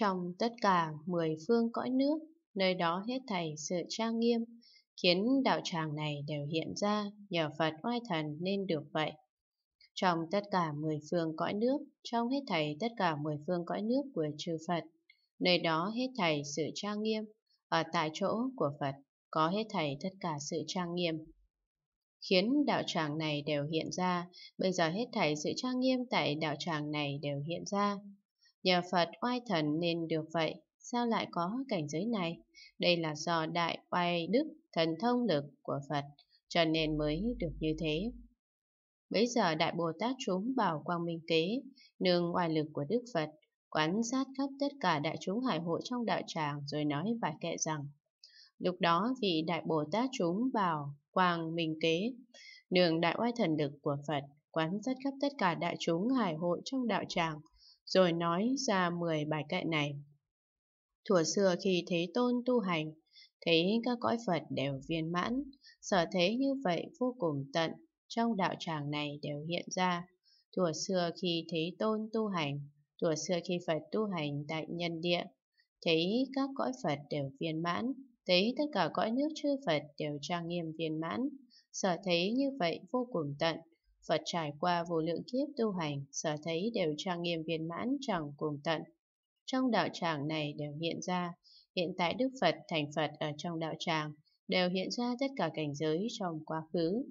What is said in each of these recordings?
Trong tất cả mười phương cõi nước, nơi đó hết thảy sự trang nghiêm, khiến đạo tràng này đều hiện ra nhờ Phật oai thần nên được vậy. Trong tất cả mười phương cõi nước, trong hết thảy tất cả mười phương cõi nước của chư Phật, nơi đó hết thảy sự trang nghiêm, ở tại chỗ của Phật có hết thảy tất cả sự trang nghiêm. Khiến đạo tràng này đều hiện ra, bây giờ hết thảy sự trang nghiêm tại đạo tràng này đều hiện ra, Nhờ Phật oai thần nên được vậy, sao lại có cảnh giới này? Đây là do đại oai đức thần thông lực của Phật, cho nên mới được như thế. Bây giờ Đại Bồ Tát chúng bảo quang minh kế nương oai lực của Đức Phật, quan sát khắp tất cả đại chúng hải hội trong đạo tràng rồi nói vài kệ rằng Lúc đó vị Đại Bồ Tát chúng bảo quang minh kế, nương đại oai thần lực của Phật, quan sát khắp tất cả đại chúng hải hội trong đạo tràng rồi nói ra 10 bài kệ này. Thuở xưa khi Thế Tôn tu hành, thấy các cõi Phật đều viên mãn, sở thế như vậy vô cùng tận, trong đạo tràng này đều hiện ra. Thuở xưa khi Thế Tôn tu hành, thuở xưa khi Phật tu hành tại nhân địa, thấy các cõi Phật đều viên mãn, thấy tất cả cõi nước chư Phật đều trang nghiêm viên mãn, sở thế như vậy vô cùng tận, Phật trải qua vô lượng kiếp tu hành, sở thấy đều trang nghiêm viên mãn chẳng cùng tận. Trong đạo tràng này đều hiện ra, hiện tại Đức Phật thành Phật ở trong đạo tràng, đều hiện ra tất cả cảnh giới trong quá khứ.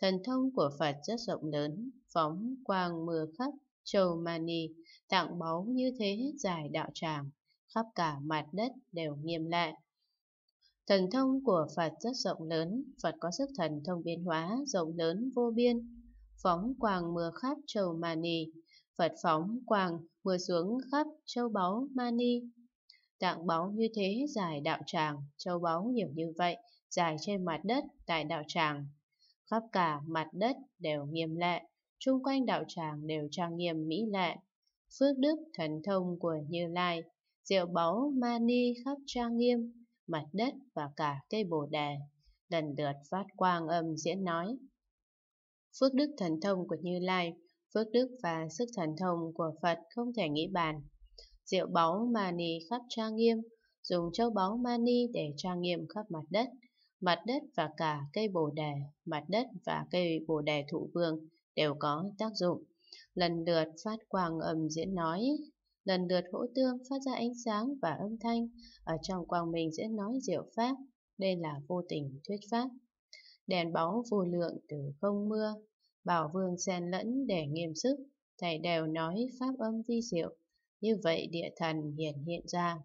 Thần thông của Phật rất rộng lớn, phóng quang mưa khắp, châu mani, tặng báu như thế dài đạo tràng, khắp cả mặt đất đều nghiêm lại. Thần thông của Phật rất rộng lớn, Phật có sức thần thông biến hóa rộng lớn vô biên, phóng quàng mưa khắp châu mani phật phóng quàng mưa xuống khắp châu báu mani tạng báu như thế dài đạo tràng châu báu nhiều như vậy dài trên mặt đất tại đạo tràng khắp cả mặt đất đều nghiêm lệ chung quanh đạo tràng đều trang nghiêm mỹ lệ phước đức thần thông của như lai diệu báu mani khắp trang nghiêm mặt đất và cả cây bồ đề lần lượt phát quang âm diễn nói Phước đức thần thông của Như Lai, phước đức và sức thần thông của Phật không thể nghĩ bàn. Diệu báu mani khắp trang nghiêm, dùng châu báu mani để trang nghiêm khắp mặt đất, mặt đất và cả cây bồ đề, mặt đất và cây bồ đề thụ vương đều có tác dụng. Lần lượt phát quang âm diễn nói, lần lượt hỗ tương phát ra ánh sáng và âm thanh ở trong quang minh diễn nói diệu pháp, đây là vô tình thuyết pháp đèn bóng vô lượng từ không mưa, bảo vương xen lẫn để nghiêm sức, thầy đều nói pháp âm vi diệu, như vậy địa thần hiện hiện ra.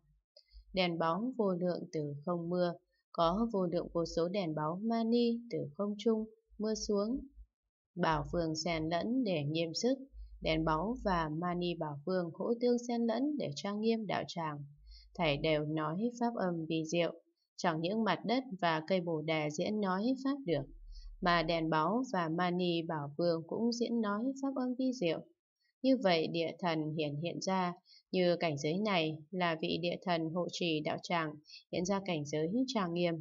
Đèn bóng vô lượng từ không mưa, có vô lượng vô số đèn bóng mani từ không trung mưa xuống. Bảo vương xen lẫn để nghiêm sức, đèn bóng và mani bảo vương hỗ tương xen lẫn để trang nghiêm đạo tràng. Thầy đều nói pháp âm vi diệu Chẳng những mặt đất và cây bồ đà diễn nói pháp được, mà đèn báu và mani bảo vương cũng diễn nói pháp âm vi diệu. Như vậy địa thần hiển hiện ra, như cảnh giới này là vị địa thần hộ trì đạo tràng, hiện ra cảnh giới trang nghiêm.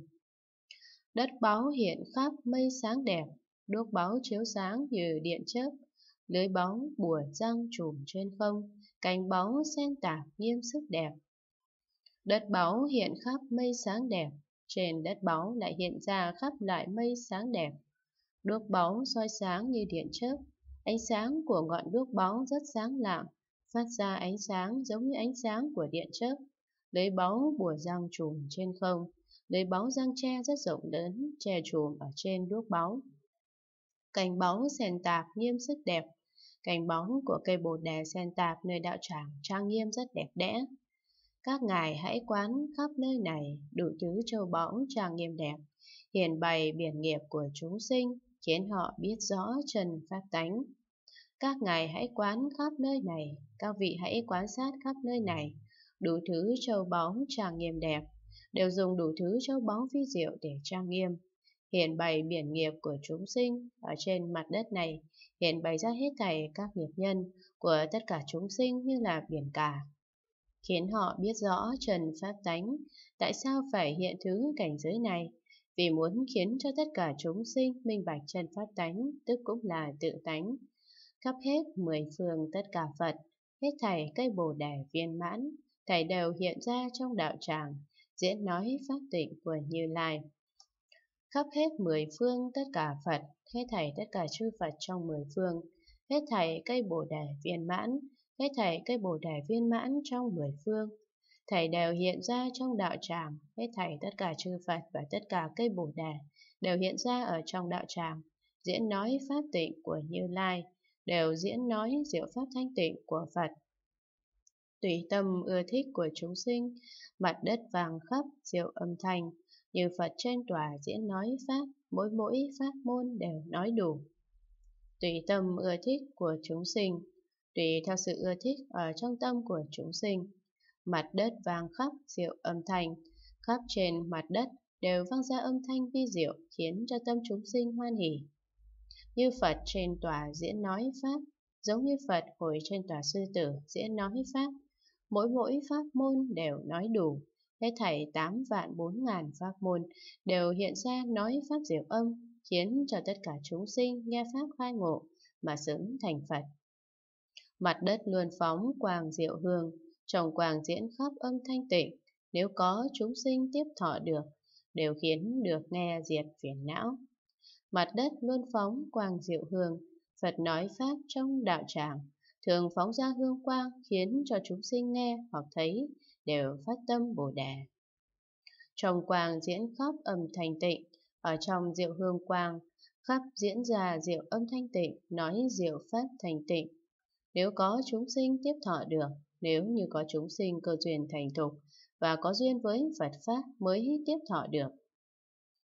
Đất báu hiện khắp mây sáng đẹp, đuốc báu chiếu sáng như điện chớp, lưới báu bùa răng trùm trên không, cánh báu sen tạp nghiêm sức đẹp, Đất báu hiện khắp mây sáng đẹp, trên đất báu lại hiện ra khắp lại mây sáng đẹp. Đuốc báu soi sáng như điện chớp, ánh sáng của ngọn đuốc báu rất sáng lạng, phát ra ánh sáng giống như ánh sáng của điện chớp. Lấy báu bùa răng trùm trên không, lấy báu răng tre rất rộng lớn, che trùm ở trên đuốc báu. Cành báu sen tạp nghiêm sức đẹp, cành báu của cây bồ đề sen tạp nơi đạo tràng trang nghiêm rất đẹp đẽ. Các ngài hãy quán khắp nơi này đủ thứ châu báu trang nghiêm đẹp, hiện bày biển nghiệp của chúng sinh, khiến họ biết rõ trần pháp tánh. Các ngài hãy quán khắp nơi này, các vị hãy quan sát khắp nơi này, đủ thứ châu bóng trang nghiêm đẹp, đều dùng đủ thứ châu bóng phi diệu để trang nghiêm. Hiện bày biển nghiệp của chúng sinh ở trên mặt đất này, hiện bày ra hết thảy các nghiệp nhân của tất cả chúng sinh như là biển cả, khiến họ biết rõ Trần Pháp Tánh tại sao phải hiện thứ cảnh giới này, vì muốn khiến cho tất cả chúng sinh minh bạch Trần Pháp Tánh, tức cũng là tự tánh. Khắp hết mười phương tất cả Phật, hết thảy cây bồ đề viên mãn, thảy đều hiện ra trong đạo tràng, diễn nói pháp tịnh của Như Lai. Khắp hết mười phương tất cả Phật, hết thảy tất cả chư Phật trong mười phương, hết thảy cây bồ đề viên mãn, hết thảy cây bồ đề viên mãn trong mười phương. Thảy đều hiện ra trong đạo tràng, hết thảy tất cả chư Phật và tất cả cây bồ đề đều hiện ra ở trong đạo tràng, diễn nói pháp tịnh của Như Lai, đều diễn nói diệu pháp thanh tịnh của Phật. Tùy tâm ưa thích của chúng sinh, mặt đất vàng khắp diệu âm thanh, như Phật trên tòa diễn nói pháp, mỗi mỗi pháp môn đều nói đủ. Tùy tâm ưa thích của chúng sinh, tùy theo sự ưa thích ở trong tâm của chúng sinh. Mặt đất vang khắp diệu âm thanh, khắp trên mặt đất đều vang ra âm thanh vi diệu khiến cho tâm chúng sinh hoan hỷ. Như Phật trên tòa diễn nói Pháp, giống như Phật ngồi trên tòa sư tử diễn nói Pháp, mỗi mỗi Pháp môn đều nói đủ, hết thảy tám vạn bốn ngàn Pháp môn đều hiện ra nói Pháp diệu âm, khiến cho tất cả chúng sinh nghe Pháp khai ngộ mà sớm thành Phật. Mặt đất luôn phóng quang diệu hương, trong quang diễn khắp âm thanh tịnh, nếu có chúng sinh tiếp thọ được, đều khiến được nghe diệt phiền não. Mặt đất luôn phóng quang diệu hương, Phật nói Pháp trong đạo tràng, thường phóng ra hương quang khiến cho chúng sinh nghe hoặc thấy đều phát tâm Bồ Đề. Trong quang diễn khắp âm thanh tịnh, ở trong diệu hương quang, khắp diễn ra diệu âm thanh tịnh, nói diệu Pháp thanh tịnh, nếu có chúng sinh tiếp thọ được, nếu như có chúng sinh cơ duyên thành thục và có duyên với Phật Pháp mới tiếp thọ được.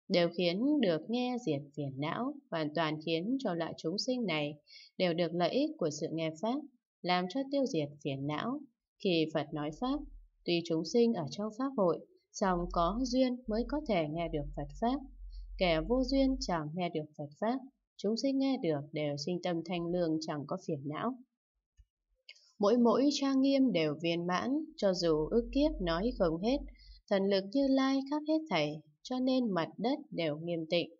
Đều khiến được nghe diệt phiền não, hoàn toàn khiến cho loại chúng sinh này đều được lợi ích của sự nghe Pháp, làm cho tiêu diệt phiền não. Khi Phật nói Pháp, tuy chúng sinh ở trong Pháp hội, song có duyên mới có thể nghe được Phật Pháp. Kẻ vô duyên chẳng nghe được Phật Pháp, chúng sinh nghe được đều sinh tâm thanh lương chẳng có phiền não mỗi mỗi trang nghiêm đều viên mãn, cho dù ước kiếp nói không hết, thần lực như lai khắp hết thảy, cho nên mặt đất đều nghiêm tịnh.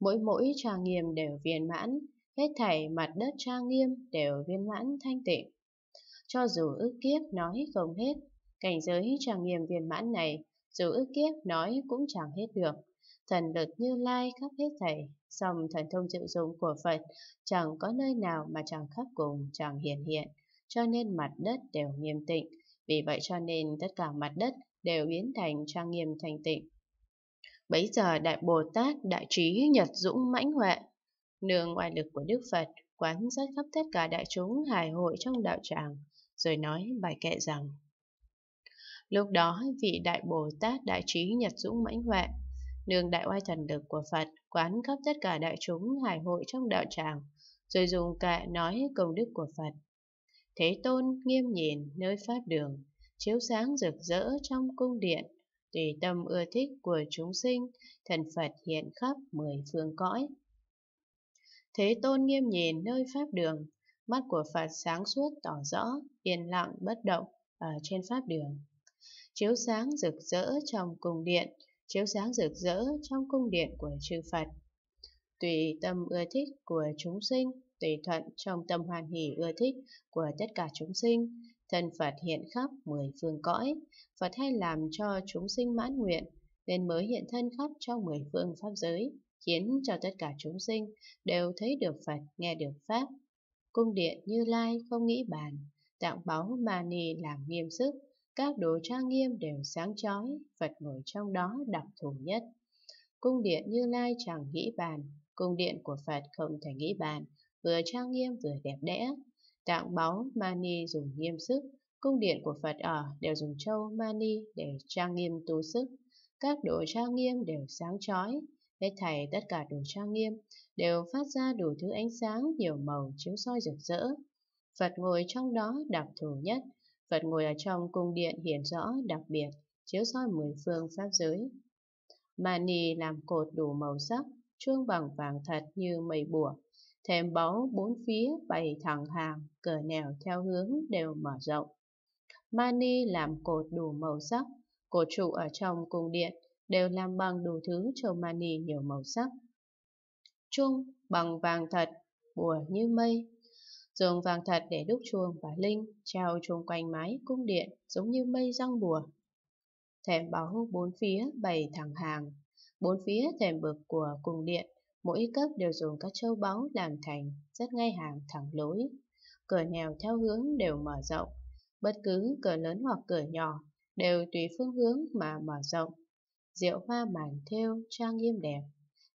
Mỗi mỗi trang nghiêm đều viên mãn, hết thảy mặt đất trang nghiêm đều viên mãn thanh tịnh. Cho dù ước kiếp nói không hết, cảnh giới trang nghiêm viên mãn này, dù ước kiếp nói cũng chẳng hết được. Thần lực như lai khắp hết thảy, song thần thông diệu dụng của Phật chẳng có nơi nào mà chẳng khắp cùng, chẳng hiện. hiện cho nên mặt đất đều nghiêm tịnh. Vì vậy cho nên tất cả mặt đất đều biến thành trang nghiêm thanh tịnh. Bấy giờ Đại Bồ Tát Đại Trí Nhật Dũng Mãnh Huệ, nương ngoại lực của Đức Phật, quán rất khắp tất cả đại chúng hài hội trong đạo tràng, rồi nói bài kệ rằng Lúc đó vị Đại Bồ Tát Đại Trí Nhật Dũng Mãnh Huệ, nương đại oai thần lực của Phật, quán khắp tất cả đại chúng hài hội trong đạo tràng, rồi dùng kệ nói công đức của Phật Thế Tôn nghiêm nhìn nơi Pháp đường, chiếu sáng rực rỡ trong cung điện, tùy tâm ưa thích của chúng sinh, thần Phật hiện khắp mười phương cõi. Thế Tôn nghiêm nhìn nơi Pháp đường, mắt của Phật sáng suốt tỏ rõ, yên lặng bất động ở trên Pháp đường. Chiếu sáng rực rỡ trong cung điện, chiếu sáng rực rỡ trong cung điện của chư Phật. Tùy tâm ưa thích của chúng sinh, tùy thuận trong tâm hoan hỷ ưa thích của tất cả chúng sinh. Thân Phật hiện khắp mười phương cõi, Phật hay làm cho chúng sinh mãn nguyện, nên mới hiện thân khắp trong mười phương pháp giới, khiến cho tất cả chúng sinh đều thấy được Phật, nghe được Pháp. Cung điện như lai không nghĩ bàn, tạng báu mà ni làm nghiêm sức, các đồ trang nghiêm đều sáng chói, Phật ngồi trong đó đặc thù nhất. Cung điện như lai chẳng nghĩ bàn, cung điện của Phật không thể nghĩ bàn, vừa trang nghiêm vừa đẹp đẽ. Tạng báu Mani dùng nghiêm sức, cung điện của Phật ở đều dùng châu Mani để trang nghiêm tu sức. Các đồ trang nghiêm đều sáng chói, hết thảy tất cả đồ trang nghiêm đều phát ra đủ thứ ánh sáng nhiều màu chiếu soi rực rỡ. Phật ngồi trong đó đặc thù nhất, Phật ngồi ở trong cung điện hiển rõ đặc biệt, chiếu soi mười phương pháp giới. Mani làm cột đủ màu sắc, chuông bằng vàng thật như mây bùa, Thêm báu bốn phía bày thẳng hàng, cờ nẻo theo hướng đều mở rộng. Mani làm cột đủ màu sắc, cột trụ ở trong cung điện đều làm bằng đủ thứ cho mani nhiều màu sắc. Chuông bằng vàng thật, bùa như mây, dùng vàng thật để đúc chuông và linh treo chung quanh mái cung điện giống như mây răng bùa. thèm báu bốn phía bày thẳng hàng, bốn phía thềm bực của cung điện mỗi cấp đều dùng các châu báu làm thành rất ngay hàng thẳng lối. Cửa nèo theo hướng đều mở rộng, bất cứ cửa lớn hoặc cửa nhỏ đều tùy phương hướng mà mở rộng. Diệu hoa màn thêu trang nghiêm đẹp,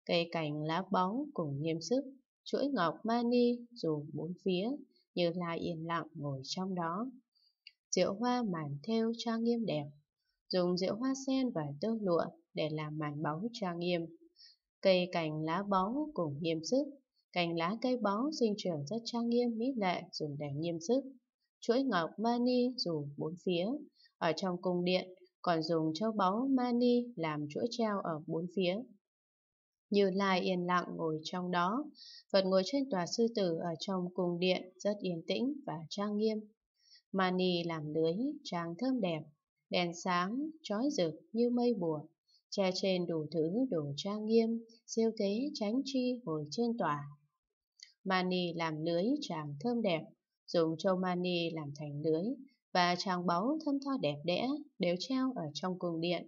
cây cành lá bóng cùng nghiêm sức, chuỗi ngọc mani dù bốn phía như là yên lặng ngồi trong đó. Diệu hoa màn thêu trang nghiêm đẹp, dùng rượu hoa sen và tơ lụa để làm màn báu trang nghiêm. Cây cành lá bóng cùng nghiêm sức, cành lá cây bóng sinh trưởng rất trang nghiêm mỹ lệ dùng để nghiêm sức. Chuỗi ngọc mani dùng bốn phía, ở trong cung điện còn dùng châu báu mani làm chuỗi treo ở bốn phía. Như Lai yên lặng ngồi trong đó, Phật ngồi trên tòa sư tử ở trong cung điện rất yên tĩnh và trang nghiêm. Mani làm lưới, trang thơm đẹp, đèn sáng, trói rực như mây bùa che trên đủ thứ đồ trang nghiêm, siêu thế tránh chi hồi trên tòa. Mani làm lưới tràng thơm đẹp, dùng châu mani làm thành lưới và tràng báu thơm tho đẹp đẽ đều treo ở trong cung điện.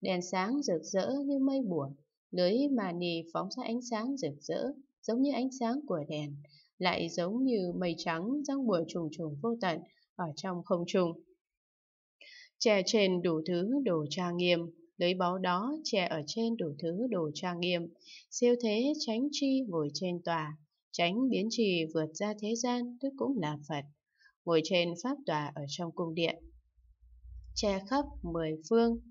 Đèn sáng rực rỡ như mây bùa, lưới mani phóng ra ánh sáng rực rỡ giống như ánh sáng của đèn, lại giống như mây trắng răng bùa trùng trùng vô tận ở trong không trung. Chè trên đủ thứ đồ trang nghiêm, lấy báu đó che ở trên đủ thứ đồ trang nghiêm, siêu thế tránh chi ngồi trên tòa, tránh biến trì vượt ra thế gian tức cũng là Phật, ngồi trên pháp tòa ở trong cung điện. Che khắp mười phương,